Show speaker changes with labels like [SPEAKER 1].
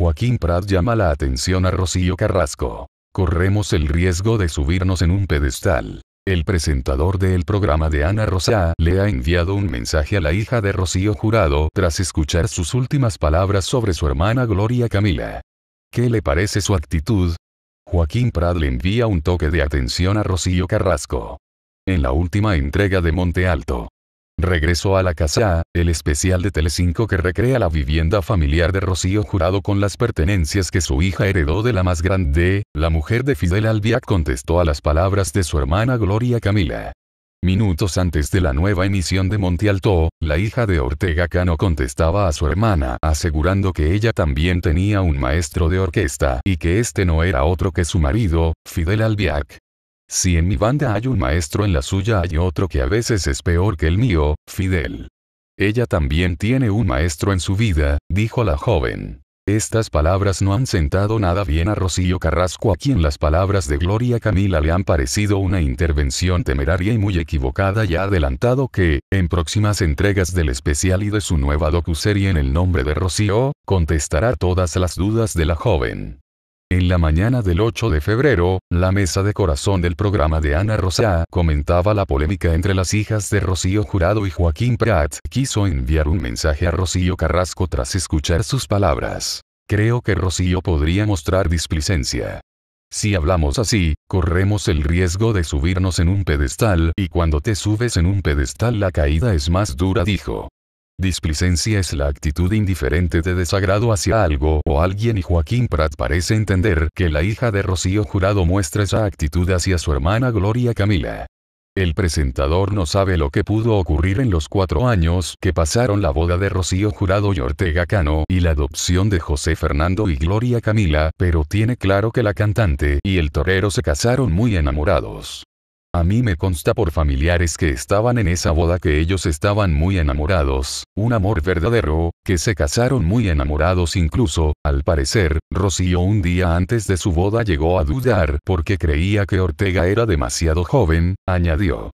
[SPEAKER 1] Joaquín Prat llama la atención a Rocío Carrasco. Corremos el riesgo de subirnos en un pedestal. El presentador del programa de Ana Rosa le ha enviado un mensaje a la hija de Rocío Jurado tras escuchar sus últimas palabras sobre su hermana Gloria Camila. ¿Qué le parece su actitud? Joaquín Prat le envía un toque de atención a Rocío Carrasco. En la última entrega de Monte Alto, Regresó a la casa el especial de Telecinco que recrea la vivienda familiar de Rocío Jurado con las pertenencias que su hija heredó de la más grande, la mujer de Fidel Albiac contestó a las palabras de su hermana Gloria Camila. Minutos antes de la nueva emisión de Monte Alto, la hija de Ortega Cano contestaba a su hermana asegurando que ella también tenía un maestro de orquesta y que este no era otro que su marido, Fidel Albiac. Si en mi banda hay un maestro en la suya hay otro que a veces es peor que el mío, Fidel. Ella también tiene un maestro en su vida, dijo la joven. Estas palabras no han sentado nada bien a Rocío Carrasco a quien las palabras de Gloria Camila le han parecido una intervención temeraria y muy equivocada y ha adelantado que, en próximas entregas del especial y de su nueva docuserie en el nombre de Rocío, contestará todas las dudas de la joven. En la mañana del 8 de febrero, la mesa de corazón del programa de Ana Rosa comentaba la polémica entre las hijas de Rocío Jurado y Joaquín Prat. Quiso enviar un mensaje a Rocío Carrasco tras escuchar sus palabras. Creo que Rocío podría mostrar displicencia. Si hablamos así, corremos el riesgo de subirnos en un pedestal y cuando te subes en un pedestal la caída es más dura, dijo. Displicencia es la actitud indiferente de desagrado hacia algo o alguien y Joaquín Prat parece entender que la hija de Rocío Jurado muestra esa actitud hacia su hermana Gloria Camila. El presentador no sabe lo que pudo ocurrir en los cuatro años que pasaron la boda de Rocío Jurado y Ortega Cano y la adopción de José Fernando y Gloria Camila, pero tiene claro que la cantante y el torero se casaron muy enamorados. A mí me consta por familiares que estaban en esa boda que ellos estaban muy enamorados, un amor verdadero, que se casaron muy enamorados incluso, al parecer, Rocío un día antes de su boda llegó a dudar porque creía que Ortega era demasiado joven, añadió.